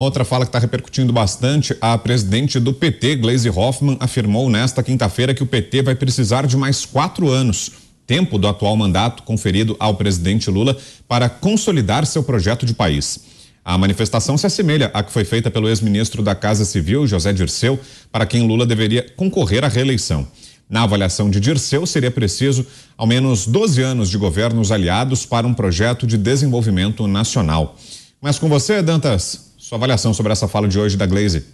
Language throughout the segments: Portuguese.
Outra fala que está repercutindo bastante, a presidente do PT, Gleisi Hoffmann, afirmou nesta quinta-feira que o PT vai precisar de mais quatro anos, tempo do atual mandato conferido ao presidente Lula, para consolidar seu projeto de país. A manifestação se assemelha à que foi feita pelo ex-ministro da Casa Civil, José Dirceu, para quem Lula deveria concorrer à reeleição. Na avaliação de Dirceu, seria preciso ao menos 12 anos de governos aliados para um projeto de desenvolvimento nacional. Mas com você, Dantas. Sua avaliação sobre essa fala de hoje da Glaze?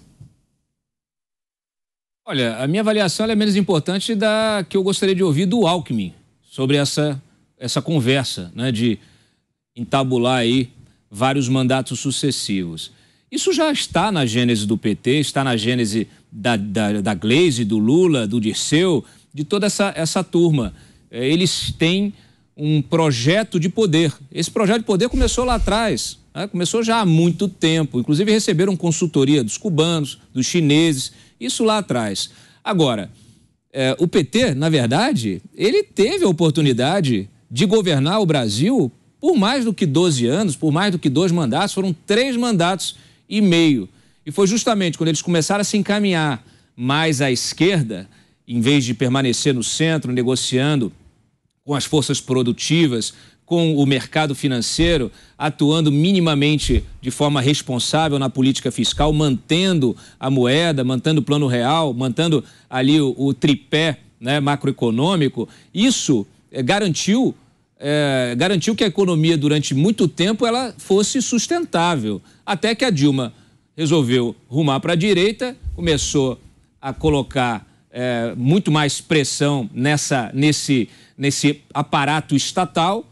Olha, a minha avaliação é menos importante da que eu gostaria de ouvir do Alckmin sobre essa, essa conversa, né, de entabular aí vários mandatos sucessivos. Isso já está na gênese do PT, está na gênese da, da, da Glaze, do Lula, do Dirceu, de toda essa, essa turma. É, eles têm um projeto de poder. Esse projeto de poder começou lá atrás, né? Começou já há muito tempo. Inclusive receberam consultoria dos cubanos, dos chineses, isso lá atrás. Agora, é, o PT, na verdade, ele teve a oportunidade de governar o Brasil por mais do que 12 anos, por mais do que dois mandatos, foram três mandatos e meio. E foi justamente quando eles começaram a se encaminhar mais à esquerda, em vez de permanecer no centro, negociando com as forças produtivas, com o mercado financeiro, atuando minimamente de forma responsável na política fiscal, mantendo a moeda, mantendo o plano real, mantendo ali o, o tripé né, macroeconômico, isso eh, garantiu é, garantiu que a economia durante muito tempo ela fosse sustentável, até que a Dilma resolveu rumar para a direita, começou a colocar é, muito mais pressão nessa nesse nesse aparato estatal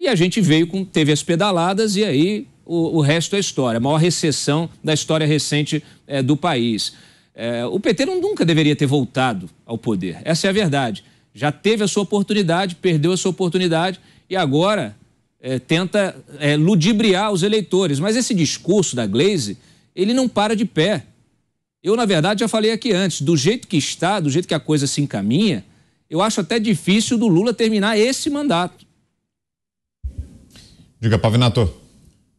e a gente veio com, teve as pedaladas e aí o, o resto é história. A maior recessão da história recente é, do país. É, o PT não, nunca deveria ter voltado ao poder. Essa é a verdade. Já teve a sua oportunidade, perdeu a sua oportunidade e agora é, tenta é, ludibriar os eleitores. Mas esse discurso da Glaze, ele não para de pé. Eu, na verdade, já falei aqui antes, do jeito que está, do jeito que a coisa se encaminha, eu acho até difícil do Lula terminar esse mandato. Diga, Pavinato.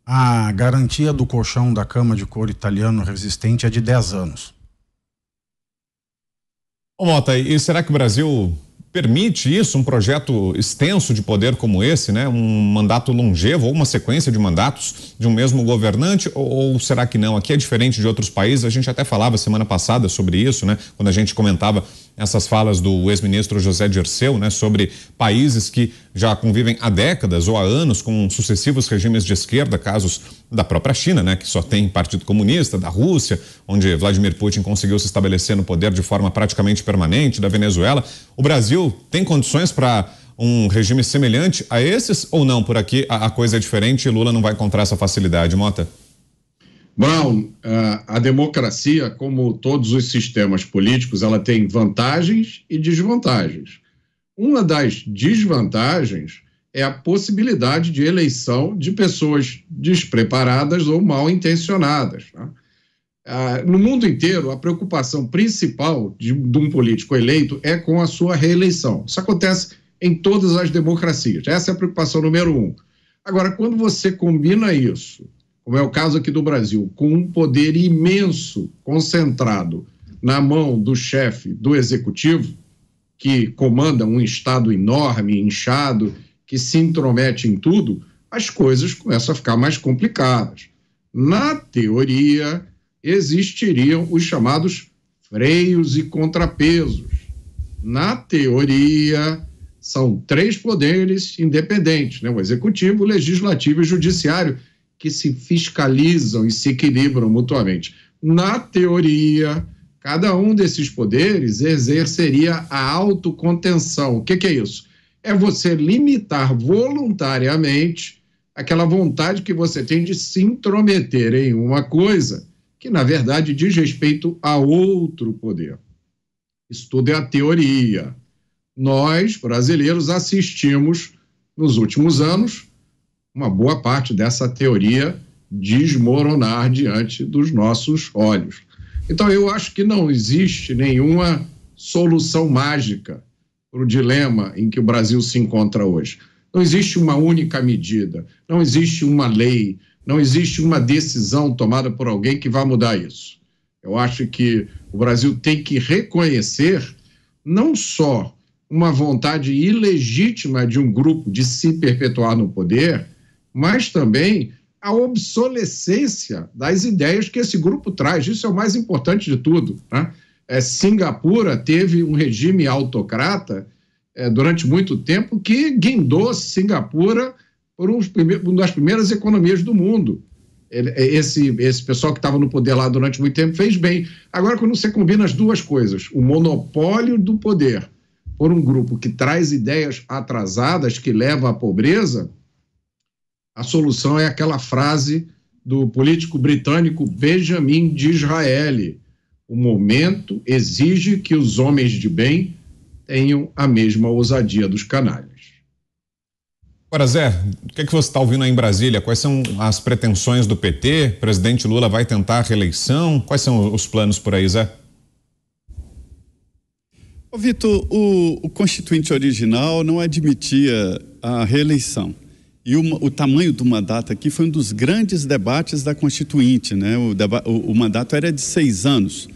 A garantia do colchão da cama de couro italiano resistente é de 10 anos. Ô Mota, e será que o Brasil permite isso, um projeto extenso de poder como esse, né? Um mandato longevo ou uma sequência de mandatos de um mesmo governante? Ou, ou, será que não? Aqui é diferente de outros países. A gente até falava semana passada sobre isso, né? Quando a gente comentava essas falas do ex-ministro José Dirceu né, sobre países que já convivem há décadas ou há anos com sucessivos regimes de esquerda, casos da própria China, né, que só tem Partido Comunista, da Rússia, onde Vladimir Putin conseguiu se estabelecer no poder de forma praticamente permanente, da Venezuela. O Brasil tem condições para um regime semelhante a esses ou não? Por aqui a, a coisa é diferente e Lula não vai encontrar essa facilidade, Mota? Brown, a democracia, como todos os sistemas políticos, ela tem vantagens e desvantagens. Uma das desvantagens é a possibilidade de eleição de pessoas despreparadas ou mal intencionadas. Tá? no mundo inteiro, a preocupação principal de, um político eleito é com a sua reeleição. Isso acontece em todas as democracias. Essa é a preocupação número um. Agora, quando você combina isso como é o caso aqui do Brasil, com um poder imenso concentrado na mão do chefe do executivo, que comanda um Estado enorme, inchado, que se intromete em tudo, as coisas começam a ficar mais complicadas. Na teoria, existiriam os chamados freios e contrapesos. Na teoria, são três poderes independentes: né? o executivo, o legislativo e o judiciário que se fiscalizam e se equilibram mutuamente. Na teoria, cada um desses poderes exerceria a autocontenção. O que, que é isso? É você limitar voluntariamente aquela vontade que você tem de se intrometer em uma coisa que, na verdade, diz respeito a outro poder. Isso tudo é a teoria. Nós, brasileiros, assistimos nos últimos anos uma boa parte dessa teoria desmoronar diante dos nossos olhos. Então, eu acho que não existe nenhuma solução mágica para o dilema em que o Brasil se encontra hoje. Não existe uma única medida, não existe uma lei, não existe uma decisão tomada por alguém que vá mudar isso. Eu acho que o Brasil tem que reconhecer não só uma vontade ilegítima de um grupo de se perpetuar no poder, mas também a obsolescência das ideias que esse grupo traz. Isso é o mais importante de tudo. Né? É, Singapura teve um regime autocrata é, durante muito tempo que guindou Singapura por uma das primeiras economias do mundo. É, esse, esse pessoal que estava no poder lá durante muito tempo fez bem. Agora, quando você combina as duas coisas, o monopólio do poder por um grupo que traz ideias atrasadas, que leva à pobreza, a solução é aquela frase do político britânico Benjamin Disraeli: o momento exige que os homens de bem tenham a mesma ousadia dos canalhas. Agora, Zé, o que, é que você está ouvindo aí em Brasília? Quais são as pretensões do PT? O presidente Lula vai tentar a reeleição? Quais são os planos por aí, Zé? Vitor, o, o constituinte original não admitia a reeleição. E o, o, tamanho do mandato aqui foi um dos grandes debates da Constituinte. Né? O, o, o, mandato era de seis anos.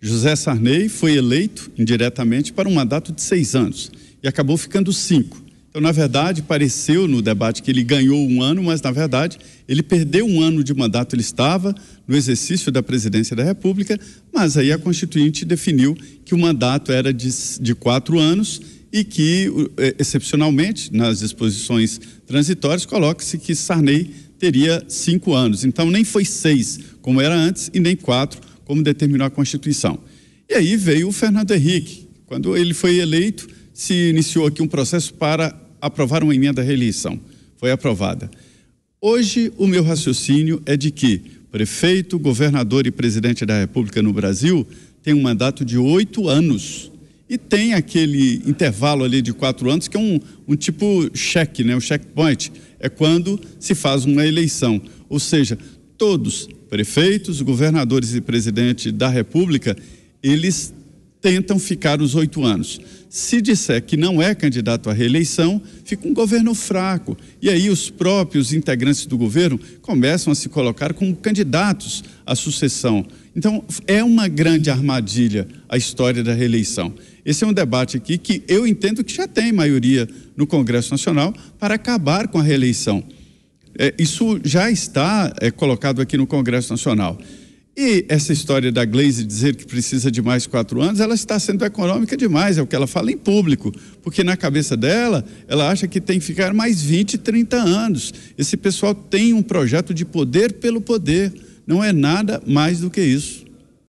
José Sarney foi eleito indiretamente para um mandato de seis anos e acabou ficando cinco. Então, na verdade, pareceu no debate que ele ganhou um ano, mas na verdade ele perdeu um ano de mandato. Ele estava no exercício da presidência da República, mas aí a Constituinte definiu que o mandato era de, de quatro anos e que, é, excepcionalmente, nas disposições transitórias, coloca-se que Sarney teria cinco anos. Então, nem foi seis, como era antes, e nem quatro, como determinou a Constituição. E aí veio o Fernando Henrique. Quando ele foi eleito, se iniciou aqui um processo para aprovar uma emenda à reeleição. Foi aprovada. Hoje, o meu raciocínio é de que prefeito, governador e presidente da República no Brasil tem um mandato de oito anos e tem aquele intervalo ali de quatro anos, que é um, um tipo cheque, né? um checkpoint. É quando se faz uma eleição. Ou seja, todos, prefeitos, governadores e presidente da República, eles tentam ficar os oito anos. Se disser que não é candidato à reeleição, fica um governo fraco. E aí os próprios integrantes do governo começam a se colocar como candidatos à sucessão. Então, é uma grande armadilha a história da reeleição. Esse é um debate aqui que eu entendo que já tem maioria no Congresso Nacional para acabar com a reeleição. É, isso já está é, colocado aqui no Congresso Nacional. E essa história da Glaze dizer que precisa de mais quatro anos, ela está sendo econômica demais, é o que ela fala em público, porque na cabeça dela, ela acha que tem que ficar mais 20, 30 anos. Esse pessoal tem um projeto de poder pelo poder, não é nada mais do que isso.